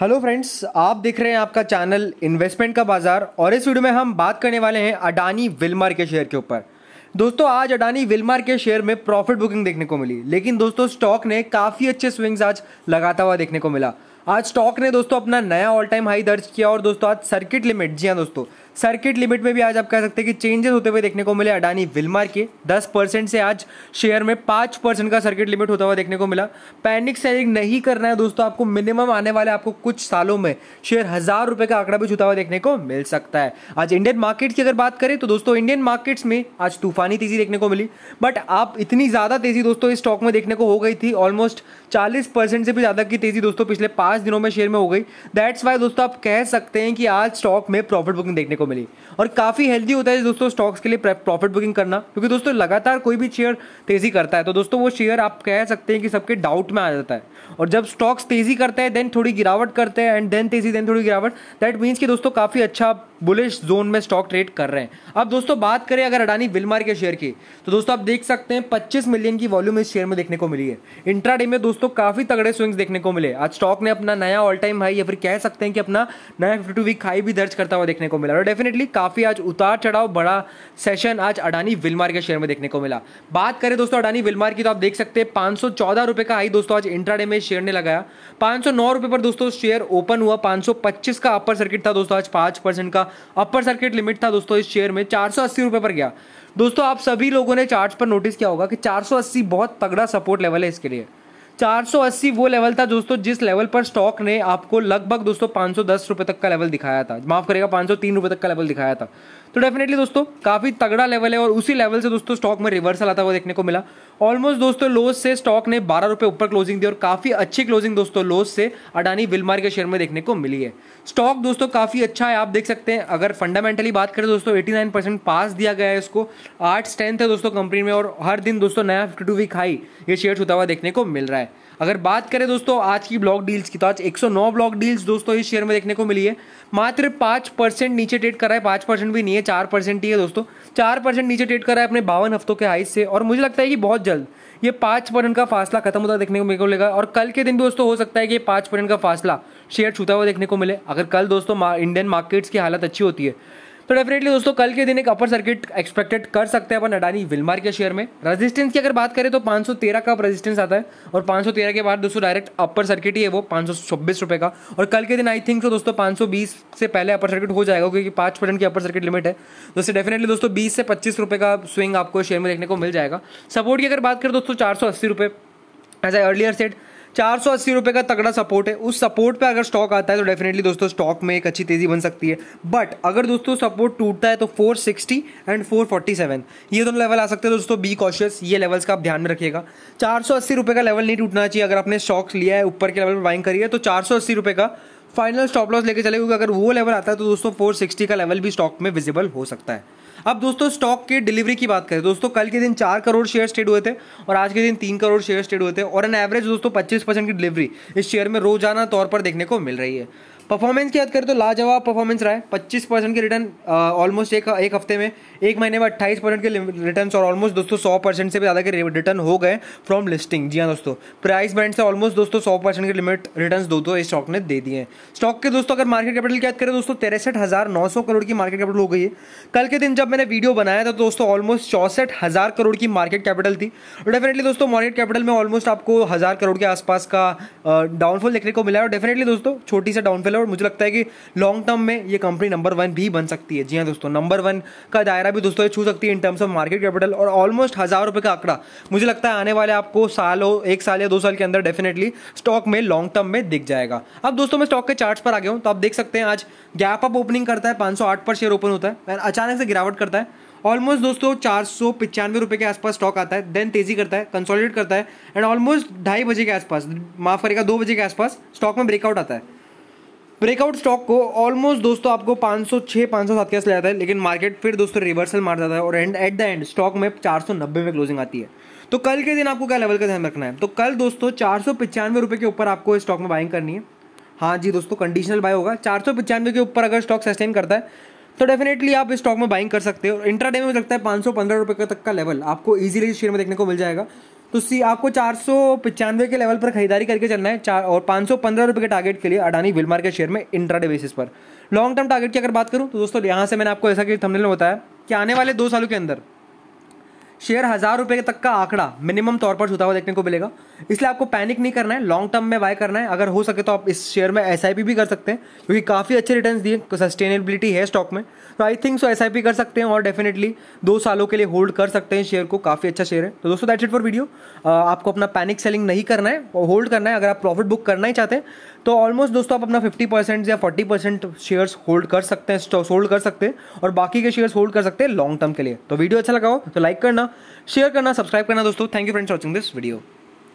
hello friends आप देख रहे हैं आपका चैनल इन्वेस्टमेंट का बाजार और इस वीडियो में हम बात करने वाले हैं अडानी विलमार के शेयर के ऊपर दोस्तों आज अडानी विलमार के शेयर में प्रॉफिट बुकिंग देखने को मिली लेकिन दोस्तों स्टॉक ने काफ़ी अच्छे स्विंग्स आज लगाता हुआ देखने को मिला आज स्टॉक ने दोस्तों अपना नया ऑल टाइम हाई दर्ज किया और दोस्तों आज सर्किट लिमिट जी हाँ दोस्तों सर्किट लिमिट में भी आज आप कह सकते हैं कि चेंजेस होते हुए देखने को मिले अडानी विलमार के 10 परसेंट से आज शेयर में 5 परसेंट का सर्किट लिमिट होता हुआ देखने को मिला पैनिक सेलिंग नहीं करना है दोस्तों आपको मिनिमम आने वाले आपको कुछ सालों में शेयर हज़ार रुपए का आंकड़ा भी छूता हुआ देखने को मिल सकता है आज इंडियन मार्केट की अगर बात करें तो दोस्तों इंडियन मार्केट्स में आज तूफानी तेज़ी देखने को मिली बट आप इतनी ज़्यादा तेज़ी दोस्तों इस स्टॉक में देखने को हो गई थी ऑलमोस्ट चालीस परसेंट से भी ज़्यादा की तेज़ी दोस्तों पिछले पांच दिनों में शेयर में हो गई दैट्स वाई दोस्तों आप कह सकते हैं कि आज स्टॉक में प्रॉफिट बुकिंग देखने को को मिली और काफ़ी हेल्दी होता है दोस्तों स्टॉक्स के लिए प्रॉफिट बुकिंग करना क्योंकि दोस्तों लगातार कोई भी शेयर तेज़ी करता है तो दोस्तों वो शेयर आप कह सकते हैं कि सबके डाउट में आ जाता है और जब स्टॉक्स तेज़ी करता है देन थोड़ी गिरावट करते हैं एंड देन तेज़ी देन थोड़ी गिरावट दैट मीन्स कि दोस्तों काफ़ी अच्छा बुलिश जोन में स्टॉक ट्रेड कर रहे हैं अब दोस्तों बात करें अगर अडानी विलमार के शेयर की तो दोस्तों आप देख सकते हैं 25 मिलियन की वॉल्यूम इस शेयर में देखने को मिली है इंट्राडे में दोस्तों काफी तगड़े स्विंग्स देखने को मिले आज स्टॉक ने अपना नया ऑल टाइम हाई या फिर कह सकते हैं कि अपना नया फिफ्टी वीक हाई भी दर्ज करता हुआ देखने को मिला और डेफिनेटली काफी आज उतार चढ़ाव बड़ा सेशन आज अडानी विलमार के शेयर में देखने को मिला बात करें दोस्तों अडानी विलमार की तो आप देख सकते हैं पांच का हाई दोस्तों आज इंट्राडे में शेयर ने लगाया पांच पर दोस्तों शेयर ओपन हुआ पांच का अपर सर्किट था दोस्तों आज पांच का अपर सर्किट लिमिट था दोस्तों इस शेयर में चार रुपए पर गया दोस्तों आप सभी लोगों ने चार्ट पर नोटिस किया होगा कि अस्सी बहुत तगड़ा सपोर्ट लेवल है इसके लिए 480 वो लेवल था दोस्तों जिस लेवल पर स्टॉक ने आपको लगभग दोस्तों पाँच रुपए तक का लेवल दिखाया था माफ करेगा पाँच रुपए तक का लेवल दिखाया था तो डेफिनेटली दोस्तों काफ़ी तगड़ा लेवल है और उसी लेवल से दोस्तों स्टॉक में रिवर्सल आता हुआ देखने को मिला ऑलमोस्ट दोस्तों लोज से स्टॉक ने बारह रुपये ऊपर क्लोजिंग दी और काफ़ी अच्छी क्लोजिंग दोस्तों लोज से अडानी विलमार के शेयर में देखने को मिली है स्टॉक दोस्तों काफ़ी अच्छा है आप देख सकते हैं अगर फंडामेंटली बात करें दोस्तों एटी नाइन परसेंट पास दिया गया है इसको आठ स्टेंथ है दोस्तों कंपनी में और हर दिन दोस्तों नया फिफ्टी टू वीक हाई ये शेयर छूता हुआ देखने को मिल रहा है है अगर बात करें दोस्तों आज की ब्लॉक डील्स की तो आज 109 ब्लॉक डील्स दोस्तों इस शेयर में देखने को मिली है मात्र पाँच परसेंट नीचे ट्रेड कर रहा है पाँच परसेंट भी नहीं है चार परसेंट ही है दोस्तों चार परसेंट नीचे ट्रेड कर रहा है अपने बावन हफ्तों के हाइस से और मुझे लगता है कि बहुत जल्द ये पाँच परसेंट का फासला खत्म होता देखने को मिलेगा और कल के दिन भी दोस्तों हो सकता है कि पाँच परसेंट का फासला शेयर छूता हुआ देखने को मिले अगर कल दोस्तों इंडियन मार्केट्स की हालत अच्छी होती है तो डेफिनेटली दोस्तों कल के दिन एक अपर सर्किट एक्सपेक्टेड कर सकते हैं अपन अडानी विलमार के शेयर में रेजिस्टेंस की अगर बात करें तो 513 का रेजिस्टेंस आता है और 513 के बाद दोस्तों डायरेक्ट अपर सर्किट ही है वो पाँच रुपए का और कल के दिन आई थिंक तो दोस्तों पाँच से पहले अपर सर्किट हो जाएगा क्योंकि पाँच परसेंट की अपर सर्किट लिमिट है दोस्तों डेफिनेटली दोस्तों बीस से पच्चीस रुपये का स्विंग आपको शेयर में देखने को मिल जाएगा सपोर्ट की अगर बात करें दोस्तों चार सौ अस्सी एज आई अर्लियर सेट चार सौ अस्सी रुपये का तगड़ा सपोर्ट है उस सपोर्ट पे अगर स्टॉक आता है तो डेफिनेटली दोस्तों स्टॉक में एक अच्छी तेज़ी बन सकती है बट अगर दोस्तों सपोर्ट टूटता है तो 460 एंड 447 ये दोनों लेवल आ सकते हैं दोस्तों बी कॉशियस ये लेवल्स का आप ध्यान में रखिएगा चार सौ अस्सी रुपये का लेवल नहीं टूटना चाहिए अगर आपने स्टॉक लिया है ऊपर के लेवल पर बाइंग करी है तो चार सौ अस्सी रुपये का फाइनल स्टॉप लॉस लेकर चले क्योंकि अगर वो लेवल आता है तो दोस्तों सिक्सटी का लेवल भी स्टॉक में विजिबल हो सकता है अब दोस्तों स्टॉक के डिलीवरी की बात करें दोस्तों कल के दिन चार करोड़ शेयर ट्रेड हुए थे और आज के दिन तीन करोड़ शेयर ट्रेड हुए थे और एन एवरेज दोस्तों पच्चीस परसेंट की डिलीवरी इस शेयर में रोजाना तौर पर देखने को मिल रही है परफॉर्मेंस की याद करें तो लाजवाब परफॉर्मेंस रहा है पच्चीस परसेंट के रिटर्न ऑलमोस्ट एक एक हफ्ते में एक महीने में अट्ठाईस परसेंट के रिटर्न और ऑलमोस्ट दोस्तों सौ परसेंट से भी ज़्यादा के रिटर्न हो गए फ्रॉम लिस्टिंग जी हाँ दोस्तों प्राइस बैंड से ऑलमोस्ट दोस्तों सौ परसेंट के लिमिट रिटर्न दो इस स्टॉक ने दे दिए हैं स्टॉक के दोस्तों अगर मार्केट कैपिटल की याद करें दोस्तों तिरसठ करोड़ की मार्केट कैपिटल हो गई है कल के दिन जब मैंने वीडियो बनाया था तो दोस्तों ऑलमोस्ट हजार करोड़ की मार्केट कैपिटल थी डेफिनेटली दोस्तों मार्केट कैपिटल में ऑलमोस्ट आपको हज़ार करोड़ के आसपास का डाउनफॉल देखने को मिला और डेफिनेटली दोस्तों छोटी सा डाउनफॉल पोटेंशियल है और मुझे लगता है कि लॉन्ग टर्म में ये कंपनी नंबर वन भी बन सकती है जी हाँ दोस्तों नंबर वन का दायरा भी दोस्तों छू सकती है in terms of market capital और ऑलमोस्ट हज़ार रुपये का आंकड़ा मुझे लगता है आने वाले आपको साल हो एक साल या दो साल के अंदर डेफिनेटली स्टॉक में लॉन्ग टर्म में दिख जाएगा अब दोस्तों मैं स्टॉक के चार्ट पर आ गया हूँ तो आप देख सकते हैं आज गैप अप ओपनिंग करता है 508 पर शेयर ओपन होता है अचानक से गिरावट करता है ऑलमोस्ट दोस्तों चार सौ पचानवे रुपये के आसपास स्टॉक आता है देन तेजी करता है कंसोलिडेट करता है एंड ऑलमोस्ट ढाई बजे के आसपास माफ करेगा दो बजे के आसपास स्टॉक में ब्रेकआउट आता है ब्रेकआउट स्टॉक को ऑलमोस्ट दोस्तों आपको 506 507 के ले जाता है लेकिन मार्केट फिर दोस्तों रिवर्सल मार जाता है और and at the end stock में चार में क्लोजिंग आती है तो कल के दिन आपको क्या लेवल का ध्यान रखना है तो कल दोस्तों चार रुपए के ऊपर आपको स्टॉक में बाइंग करनी है हाँ जी दोस्तों कंडीशनल बाय होगा चार के ऊपर अगर स्टॉक सस्टेन करता है तो डेफिनेटली आप इस स्टॉक में बाइंग कर सकते हो इंट्राडे में लगता है पाँच सौ पंद्रह रुपये तक का लेवल आपको इजीली शेयर में देखने को मिल जाएगा तो सी आपको चार सौ पचानवे के लेवल पर खरीदारी करके चलना है चार और पाँच सौ पंद्रह रुपये के टारगेट के लिए अडानी विलमार के शेयर में इंट्राडे बेसिस पर लॉन्ग टर्म टारगेट की अगर बात करूँ तो दोस्तों यहाँ से मैंने आपको ऐसा कि थंबनेल में बताया कि आने वाले दो सालों के अंदर शेयर हज़ार रुपये तक का आंकड़ा मिनिमम तौर पर छूता हुआ देखने को मिलेगा इसलिए आपको पैनिक नहीं करना है लॉन्ग टर्म में बाय करना है अगर हो सके तो आप इस शेयर में एस भी कर सकते हैं क्योंकि काफ़ी अच्छे रिटर्न दिए सस्टेनेबिलिटी है स्टॉक में तो आई थिंक सो एस कर सकते हैं और डेफिनेटली दो सालों के लिए होल्ड कर सकते हैं शेयर को काफ़ी अच्छा शेयर है तो दोस्तों दैट्स इट फॉर वीडियो आपको अपना पैनिक सेलिंग नहीं करना है और होल्ड करना है अगर आप प्रॉफिट बुक करना ही चाहते हैं तो ऑलमोस्ट दोस्तों आप अपना फिफ्टी परसेंट या फोर्टी परसेंट शेयर्स होल्ड कर सकते हैं स्टॉक्स होल्ड कर सकते हैं और बाकी के शेयर्स होल्ड कर सकते हैं लॉन्ग टर्म के लिए तो वीडियो अच्छा लगा हो तो लाइक करना शेयर करना सब्सक्राइब करना दोस्तों thank you friends watching this video